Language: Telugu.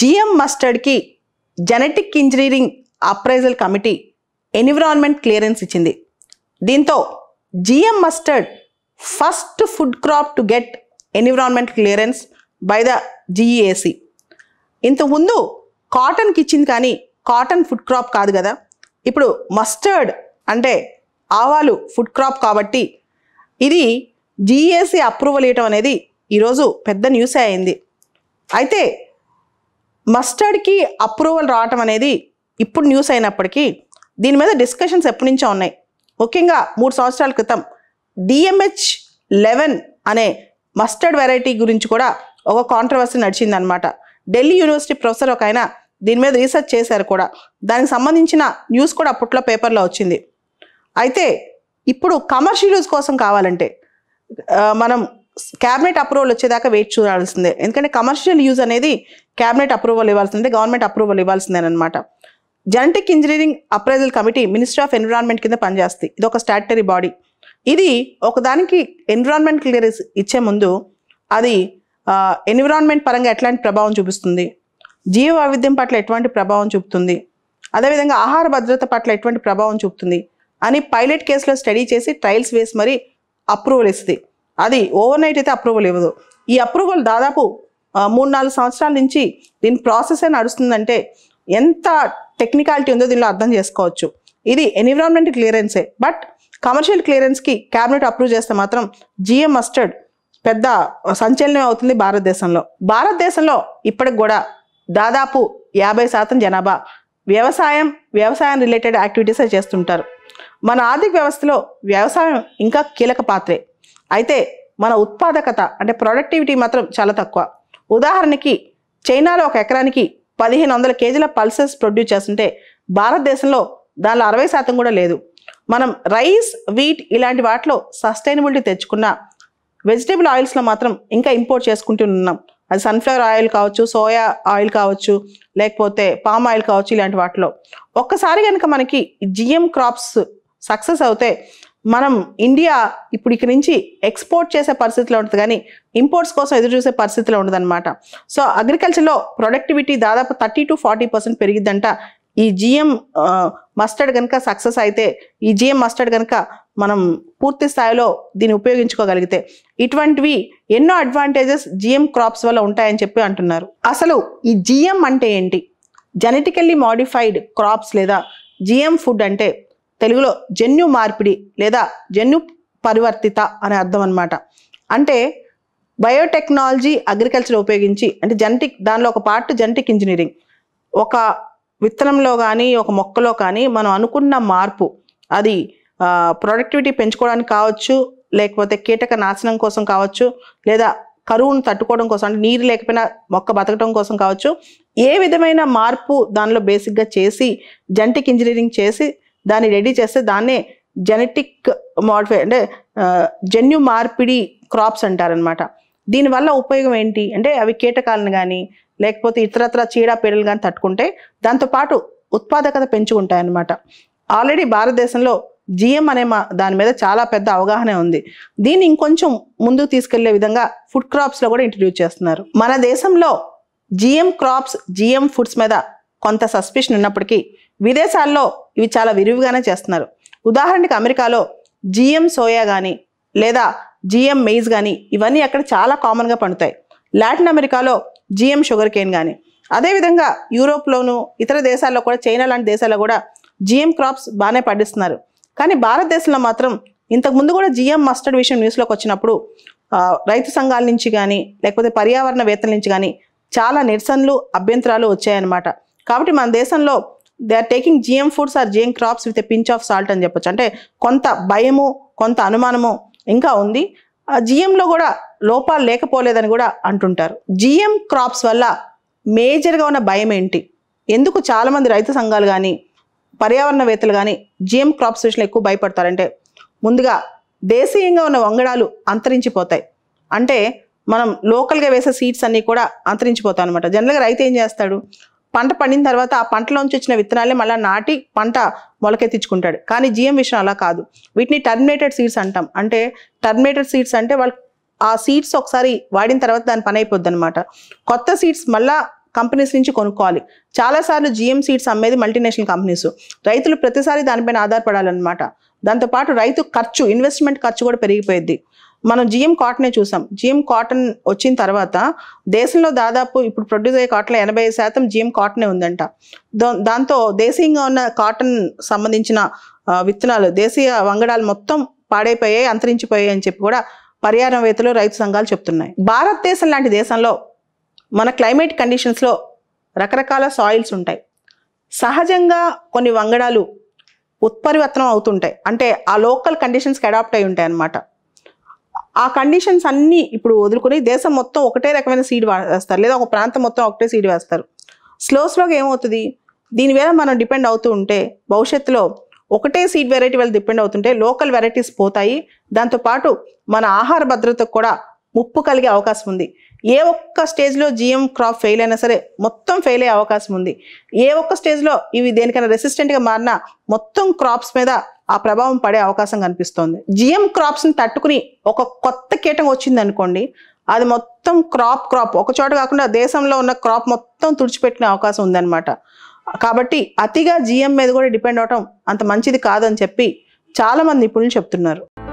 జిఎం మస్టర్డ్కి genetic engineering appraisal committee environment clearance ఇచ్చింది దీంతో GM mustard first food crop to get environment clearance by the GEAC ఇంతకుముందు కాటన్కి ఇచ్చింది కానీ కాటన్ ఫుడ్ క్రాప్ కాదు కదా ఇప్పుడు మస్టర్డ్ అంటే ఆవాలు ఫుడ్ క్రాప్ కాబట్టి ఇది జిఈఏసి అప్రూవల్ ఇవ్వటం అనేది ఈరోజు పెద్ద న్యూసే అయింది అయితే మస్టర్డ్కి అప్రూవల్ రావటం అనేది ఇప్పుడు న్యూస్ అయినప్పటికీ దీని మీద డిస్కషన్స్ ఎప్పటి నుంచో ఉన్నాయి ముఖ్యంగా మూడు సంవత్సరాల క్రితం డిఎంహెచ్ లెవెన్ అనే మస్టర్డ్ వెరైటీ గురించి కూడా ఒక కాంట్రవర్సీ నడిచిందనమాట ఢిల్లీ యూనివర్సిటీ ప్రొఫెసర్ ఒక ఆయన దీని మీద రీసెర్చ్ చేశారు కూడా దానికి సంబంధించిన న్యూస్ కూడా అప్పట్లో పేపర్లో వచ్చింది అయితే ఇప్పుడు కమర్షియల్ యూస్ కోసం కావాలంటే మనం క్యాబినెట్ అప్రూవల్ వచ్చేదాకా వెయిట్ చూడాల్సిందే ఎందుకంటే కమర్షియల్ యూజ్ అనేది క్యాబినెట్ అప్రూవల్ ఇవ్వాల్సిందే గవర్నమెంట్ అప్రూవల్ అనమాట genetic engineering appraisal committee ministry of environment కింద పనిచేస్తుంది ఇది ఒక స్టాటరీ బాడీ ఇది ఒకదానికి ఎన్విరాన్మెంట్ క్లియరెన్స్ ఇచ్చే ముందు అది ఎన్విరాన్మెంట్ పరంగా ఎట్లాంటి ప్రభావం చూపిస్తుంది జీవ వైవిధ్యం పట్ల ఎటువంటి ప్రభావం చూపుతుంది అదేవిధంగా ఆహార భద్రత పట్ల ఎటువంటి ప్రభావం చూపుతుంది అని పైలట్ కేసులో స్టడీ చేసి ట్రయల్స్ వేసి మరి అప్రూవల్ ఇస్తుంది అది ఓవర్ నైట్ అయితే అప్రూవల్ ఇవ్వదు ఈ అప్రూవల్ దాదాపు మూడు నాలుగు సంవత్సరాల నుంచి దీని ప్రాసెస్ నడుస్తుందంటే ఎంత టెక్నికాలిటీ ఉందో దీనిలో అర్థం చేసుకోవచ్చు ఇది ఎన్విరాన్మెంట్ క్లియరెన్సే బట్ కమర్షియల్ క్లియరెన్స్కి క్యాబినెట్ అప్రూవ్ చేస్తే మాత్రం జిఎం మస్టర్డ్ పెద్ద సంచలనం అవుతుంది భారతదేశంలో భారతదేశంలో ఇప్పటికి కూడా దాదాపు యాభై శాతం జనాభా వ్యవసాయం వ్యవసాయం రిలేటెడ్ యాక్టివిటీసే చేస్తుంటారు మన ఆర్థిక వ్యవస్థలో వ్యవసాయం ఇంకా కీలక పాత్రే అయితే మన ఉత్పాదకత అంటే ప్రొడక్టివిటీ మాత్రం చాలా తక్కువ ఉదాహరణకి చైనాలో ఒక ఎకరానికి పదిహేను వందల కేజీల పల్సెస్ ప్రొడ్యూస్ చేస్తుంటే భారతదేశంలో దానిలో అరవై శాతం కూడా లేదు మనం రైస్ వీట్ ఇలాంటి వాటిలో సస్టైనబిలిటీ తెచ్చుకున్న వెజిటేబుల్ ఆయిల్స్లో మాత్రం ఇంకా ఇంపోర్ట్ చేసుకుంటూ ఉన్నాం అది సన్ఫ్లవర్ ఆయిల్ కావచ్చు సోయా ఆయిల్ కావచ్చు లేకపోతే పామ్ ఆయిల్ కావచ్చు ఇలాంటి వాటిలో ఒక్కసారి కనుక మనకి జిఎం క్రాప్స్ సక్సెస్ అవుతే మనం ఇండియా ఇప్పుడు ఇక్కడి నుంచి ఎక్స్పోర్ట్ చేసే పరిస్థితిలో ఉంటుంది కానీ ఇంపోర్ట్స్ కోసం ఎదురు చూసే పరిస్థితిలో ఉండదన్నమాట సో అగ్రికల్చర్లో ప్రొడక్టివిటీ దాదాపు థర్టీ టు ఫార్టీ పర్సెంట్ పెరిగిందంట ఈ జిఎం మస్టర్డ్ కనుక సక్సెస్ అయితే ఈ జిఎం మస్టర్డ్ కనుక మనం పూర్తి స్థాయిలో దీన్ని ఉపయోగించుకోగలిగితే ఇటువంటివి ఎన్నో అడ్వాంటేజెస్ జిఎం క్రాప్స్ వల్ల ఉంటాయని చెప్పి అంటున్నారు అసలు ఈ జిఎం అంటే ఏంటి జెనెటికల్లీ మాడిఫైడ్ క్రాప్స్ లేదా జిఎం ఫుడ్ అంటే తెలుగులో జన్యు మార్పిడి లేదా జన్యు పరివర్తిత అనే అర్థం అనమాట అంటే బయోటెక్నాలజీ అగ్రికల్చర్ ఉపయోగించి అంటే జెనటిక్ దానిలో ఒక పార్ట్ జెనటిక్ ఇంజనీరింగ్ ఒక విత్తనంలో కానీ ఒక మొక్కలో కానీ మనం అనుకున్న మార్పు అది ప్రొడక్టివిటీ పెంచుకోవడానికి కావచ్చు లేకపోతే కీటక నాశనం కోసం కావచ్చు లేదా కరువును తట్టుకోవడం కోసం అంటే నీరు లేకపోయినా మొక్క బతకడం కోసం కావచ్చు ఏ విధమైన మార్పు దానిలో బేసిక్గా చేసి జంటిక్ ఇంజనీరింగ్ చేసి దాన్ని రెడీ చేస్తే దాన్నే జెనెటిక్ మోడిఫై అంటే జన్యు మార్పిడి క్రాప్స్ అంటారనమాట దీనివల్ల ఉపయోగం ఏంటి అంటే అవి కీటకాలను కానీ లేకపోతే ఇతరత్ర చీడపీడలు కానీ తట్టుకుంటే దాంతోపాటు ఉత్పాదకత పెంచుకుంటాయి అన్నమాట ఆల్రెడీ భారతదేశంలో జిఎం అనే మా దాని మీద చాలా పెద్ద అవగాహన ఉంది దీన్ని ఇంకొంచెం ముందుకు తీసుకెళ్లే విధంగా ఫుడ్ క్రాప్స్లో కూడా ఇంట్రడ్యూస్ చేస్తున్నారు మన దేశంలో జిఎం క్రాప్స్ జిఎం ఫుడ్స్ మీద కొంత సస్పెషన్ ఉన్నప్పటికీ విదేశాల్లో ఇవి చాలా విరివిగానే చేస్తున్నారు ఉదాహరణకి అమెరికాలో జిఎం సోయా కానీ లేదా జిఎం మెయిజ్ కానీ ఇవన్నీ అక్కడ చాలా కామన్గా పండుతాయి లాటిన్ అమెరికాలో జిఎం షుగర్ కేన్ కానీ అదేవిధంగా యూరోప్లోను ఇతర దేశాల్లో కూడా చైనా లాంటి దేశాల్లో కూడా జిఎం క్రాప్స్ బాగానే పండిస్తున్నారు కానీ భారతదేశంలో మాత్రం ఇంతకుముందు కూడా జిఎం మస్టర్డ్ విషయం న్యూస్లోకి వచ్చినప్పుడు రైతు సంఘాల నుంచి కానీ లేకపోతే పర్యావరణ వేత్తల నుంచి కానీ చాలా నిరసనలు అభ్యంతరాలు వచ్చాయన్నమాట కాబట్టి మన దేశంలో they are taking GM foods or GM crops with a pinch of salt అని చెప్పొచ్చు అంటే కొంత భయము కొంత అనుమానము ఇంకా ఉంది జిఎంలో కూడా లోపాలు లేకపోలేదని కూడా అంటుంటారు జిఎం క్రాప్స్ వల్ల మేజర్గా ఉన్న భయం ఏంటి ఎందుకు చాలామంది రైతు సంఘాలు కానీ పర్యావరణవేత్తలు కానీ జిఎం క్రాప్స్ విషయంలో ఎక్కువ భయపడతారంటే ముందుగా దేశీయంగా ఉన్న వంగడాలు అంతరించిపోతాయి అంటే మనం లోకల్గా వేసే సీడ్స్ అన్నీ కూడా అంతరించిపోతాయి అనమాట జనరల్గా రైతు ఏం చేస్తాడు పంట పండిన తర్వాత ఆ పంటలోంచి వచ్చిన విత్తనాలే మళ్ళీ నాటి పంట మొలకెత్తించుకుంటాడు కానీ జిఎం విషయం అలా కాదు వీటిని టర్మినేటెడ్ సీడ్స్ అంటాం అంటే టర్మినేటెడ్ సీడ్స్ అంటే వాళ్ళు ఆ సీడ్స్ ఒకసారి వాడిన తర్వాత దాని పని అయిపోద్ది అనమాట కొత్త సీడ్స్ మళ్ళా కంపెనీస్ నుంచి కొనుక్కోవాలి చాలాసార్లు జిఎం సీడ్స్ అమ్మేది మల్టీనేషనల్ కంపెనీస్ రైతులు ప్రతిసారి దానిపైన ఆధారపడాలన్నమాట దాంతోపాటు రైతు ఖర్చు ఇన్వెస్ట్మెంట్ ఖర్చు కూడా పెరిగిపోయింది మనం జిఎం కాటనే చూసాం జిఎం కాటన్ వచ్చిన తర్వాత దేశంలో దాదాపు ఇప్పుడు ప్రొడ్యూస్ అయ్యే కాటన్లో ఎనభై శాతం జిఎం కాటనే ఉందంట దాంతో దేశీయంగా ఉన్న కాటన్ సంబంధించిన విత్తనాలు దేశీయ వంగడాలు మొత్తం పాడైపోయాయి అంతరించిపోయాయి అని చెప్పి కూడా పర్యావరణవేత్తలు రైతు సంఘాలు చెప్తున్నాయి భారతదేశం లాంటి దేశంలో మన క్లైమేట్ కండిషన్స్లో రకరకాల సాయిల్స్ ఉంటాయి సహజంగా కొన్ని వంగడాలు ఉత్పరివర్తనం అవుతుంటాయి అంటే ఆ లోకల్ కండిషన్స్కి అడాప్ట్ అయి ఉంటాయి అన్నమాట ఆ కండిషన్స్ అన్నీ ఇప్పుడు వదులుకుని దేశం మొత్తం ఒకటే రకమైన సీడ్ వేస్తారు లేదా ఒక ప్రాంతం మొత్తం ఒకటే సీడ్ వేస్తారు స్లో స్లోగా ఏమవుతుంది దీని మీద మనం డిపెండ్ అవుతూ ఉంటే భవిష్యత్తులో ఒకటే సీడ్ వెరైటీ వల్ల డిపెండ్ అవుతుంటే లోకల్ వెరైటీస్ పోతాయి దాంతోపాటు మన ఆహార భద్రతకు కూడా ముప్పు కలిగే అవకాశం ఉంది ఏ ఒక్క స్టేజ్లో జిఎం క్రాప్ ఫెయిల్ అయినా సరే మొత్తం ఫెయిల్ అయ్యే అవకాశం ఉంది ఏ ఒక్క స్టేజ్లో ఇవి దేనికైనా రెసిస్టెంట్గా మారినా మొత్తం క్రాప్స్ మీద ఆ ప్రభావం పడే అవకాశం కనిపిస్తోంది జిఎం క్రాప్స్ని తట్టుకుని ఒక కొత్త కీటం వచ్చింది అనుకోండి అది మొత్తం క్రాప్ క్రాప్ ఒక చోట కాకుండా దేశంలో ఉన్న క్రాప్ మొత్తం తుడిచిపెట్టిన అవకాశం ఉందన్నమాట కాబట్టి అతిగా జిఎం మీద కూడా డిపెండ్ అవటం అంత మంచిది కాదని చెప్పి చాలామంది నిపుణులు చెప్తున్నారు